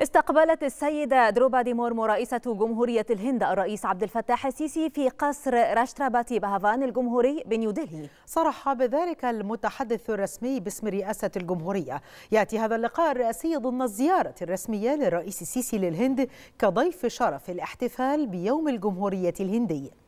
استقبلت السيدة دروبادي مورمو رئيسة جمهورية الهند الرئيس عبد الفتاح السيسي في قصر راشتراباتي بهافان الجمهوري بنيودلهي صرح بذلك المتحدث الرسمي باسم رئاسة الجمهورية يأتي هذا اللقاء الرئاسي ضمن الزيارة الرسمية للرئيس السيسي للهند كضيف شرف الاحتفال بيوم الجمهورية الهندي